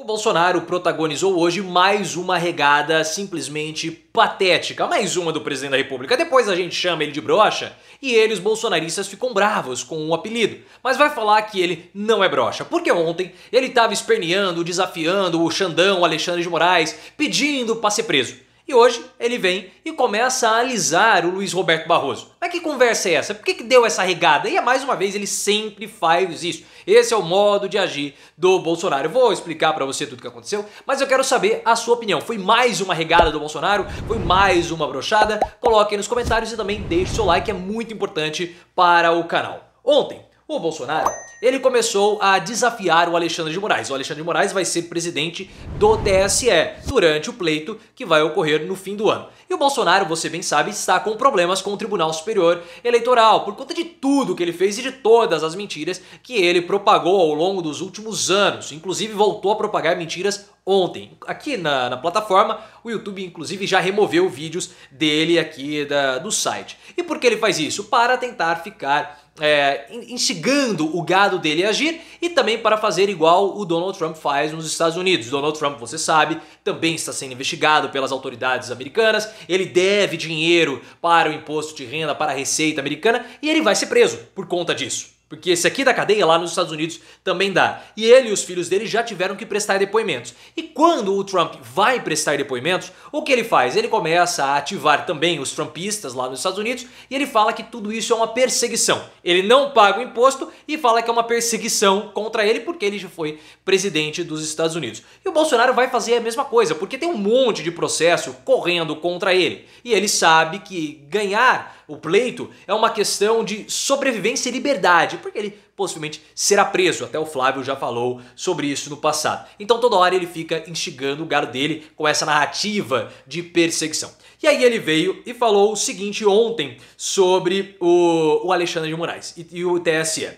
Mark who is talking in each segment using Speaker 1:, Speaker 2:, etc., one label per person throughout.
Speaker 1: O Bolsonaro protagonizou hoje mais uma regada simplesmente patética, mais uma do presidente da República. Depois a gente chama ele de brocha e ele, os bolsonaristas, ficam bravos com o um apelido. Mas vai falar que ele não é brocha, porque ontem ele estava esperneando, desafiando o Xandão, o Alexandre de Moraes, pedindo para ser preso. E hoje ele vem e começa a alisar o Luiz Roberto Barroso. Mas que conversa é essa? Por que, que deu essa regada? E é mais uma vez ele sempre faz isso. Esse é o modo de agir do Bolsonaro. Eu vou explicar para você tudo o que aconteceu, mas eu quero saber a sua opinião. Foi mais uma regada do Bolsonaro? Foi mais uma brochada? Coloque aí nos comentários e também deixe seu like, é muito importante para o canal. Ontem, o Bolsonaro, ele começou a desafiar o Alexandre de Moraes. O Alexandre de Moraes vai ser presidente do TSE durante o pleito que vai ocorrer no fim do ano. E o Bolsonaro, você bem sabe, está com problemas com o Tribunal Superior Eleitoral por conta de tudo que ele fez e de todas as mentiras que ele propagou ao longo dos últimos anos. Inclusive voltou a propagar mentiras ontem. Aqui na, na, plataforma, o YouTube inclusive já removeu vídeos dele aqui da, do site. E por que ele faz isso? Para tentar ficar é, instigando o gado dele a agir e também para fazer igual o Donald Trump faz nos Estados Unidos. Donald Trump, você sabe, também está sendo investigado pelas autoridades americanas, ele deve dinheiro para o imposto de renda, para a receita americana e ele vai ser preso por conta disso. Porque esse aqui da cadeia lá nos Estados Unidos também dá. E ele e os filhos dele já tiveram que prestar depoimentos. E quando o Trump vai prestar depoimentos, o que ele faz? Ele começa a ativar também os trumpistas lá nos Estados Unidos e ele fala que tudo isso é uma perseguição. Ele não paga o imposto e fala que é uma perseguição contra ele porque ele já foi presidente dos Estados Unidos. E o Bolsonaro vai fazer a mesma coisa, porque tem um monte de processo correndo contra ele. E ele sabe que ganhar o pleito é uma questão de sobrevivência e liberdade porque ele possivelmente será preso. Até o Flávio já falou sobre isso no passado. Então toda hora ele fica instigando o garo dele com essa narrativa de perseguição. E aí ele veio e falou o seguinte ontem sobre o, o Alexandre de Moraes e, e o TSE.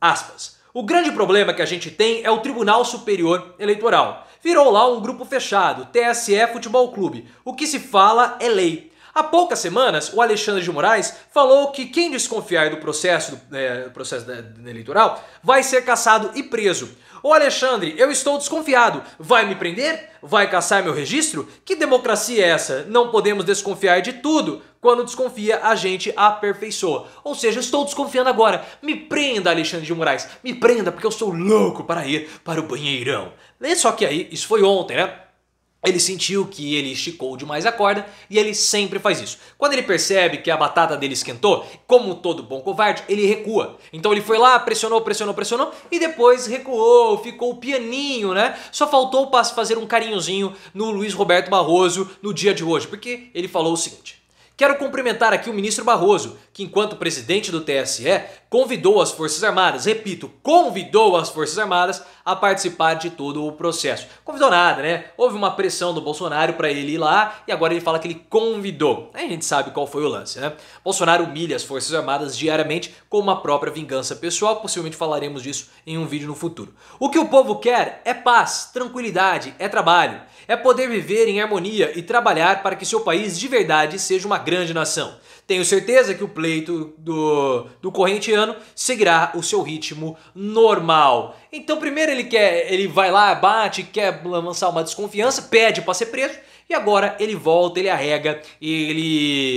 Speaker 1: Aspas. O grande problema que a gente tem é o Tribunal Superior Eleitoral. Virou lá um grupo fechado, TSE Futebol Clube. O que se fala é lei. Há poucas semanas, o Alexandre de Moraes falou que quem desconfiar do processo, é, processo eleitoral vai ser caçado e preso. Ô Alexandre, eu estou desconfiado. Vai me prender? Vai caçar meu registro? Que democracia é essa? Não podemos desconfiar de tudo. Quando desconfia, a gente aperfeiçoa. Ou seja, estou desconfiando agora. Me prenda, Alexandre de Moraes. Me prenda, porque eu sou louco para ir para o banheirão. Só que aí, isso foi ontem, né? Ele sentiu que ele esticou demais a corda e ele sempre faz isso. Quando ele percebe que a batata dele esquentou, como todo bom covarde, ele recua. Então ele foi lá, pressionou, pressionou, pressionou e depois recuou, ficou pianinho, né? Só faltou fazer um carinhozinho no Luiz Roberto Barroso no dia de hoje, porque ele falou o seguinte: Quero cumprimentar aqui o ministro Barroso, que, enquanto presidente do TSE, convidou as Forças Armadas, repito, convidou as Forças Armadas a participar de todo o processo. Convidou nada, né? Houve uma pressão do Bolsonaro para ele ir lá e agora ele fala que ele convidou. Aí a gente sabe qual foi o lance, né? Bolsonaro humilha as Forças Armadas diariamente com uma própria vingança pessoal, possivelmente falaremos disso em um vídeo no futuro. O que o povo quer é paz, tranquilidade, é trabalho, é poder viver em harmonia e trabalhar para que seu país de verdade seja uma grande nação. Tenho certeza que o pleito do, do ano seguirá o seu ritmo normal. Então, primeiro ele quer, ele vai lá, bate, quer lançar uma desconfiança, pede para ser preso e agora ele volta, ele arrega e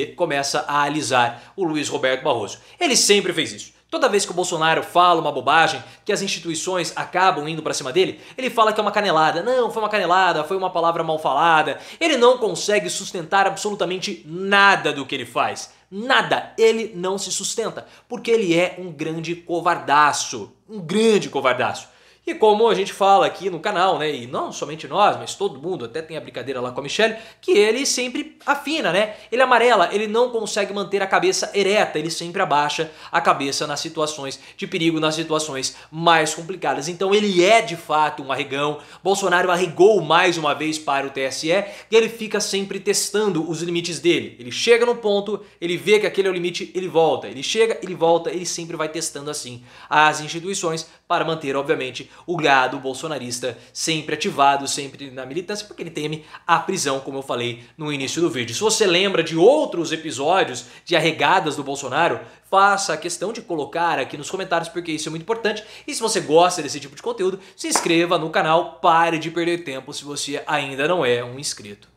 Speaker 1: ele começa a alisar o Luiz Roberto Barroso. Ele sempre fez isso. Toda vez que o Bolsonaro fala uma bobagem, que as instituições acabam indo para cima dele, ele fala que é uma canelada. Não, foi uma canelada, foi uma palavra mal falada. Ele não consegue sustentar absolutamente nada do que ele faz. Nada. Ele não se sustenta, porque ele é um grande covardaço. Um grande covardaço. E como a gente fala aqui no canal, né, e não somente nós, mas todo mundo, até tem a brincadeira lá com a Michelle, que ele sempre afina, né? Ele amarela, ele não consegue manter a cabeça ereta, ele sempre abaixa a cabeça nas situações de perigo, nas situações mais complicadas. Então ele é de fato um arregão. Bolsonaro arregou mais uma vez para o TSE e ele fica sempre testando os limites dele. Ele chega no ponto, ele vê que aquele é o limite, ele volta. Ele chega, ele volta, ele sempre vai testando assim as instituições para manter, obviamente, o gado bolsonarista sempre ativado, sempre na militância, porque ele teme a prisão, como eu falei no início do vídeo. Se você lembra de outros episódios de arregadas do Bolsonaro, faça a questão de colocar aqui nos comentários, porque isso é muito importante. E se você gosta desse tipo de conteúdo, se inscreva no canal, pare de perder tempo se você ainda não é um inscrito.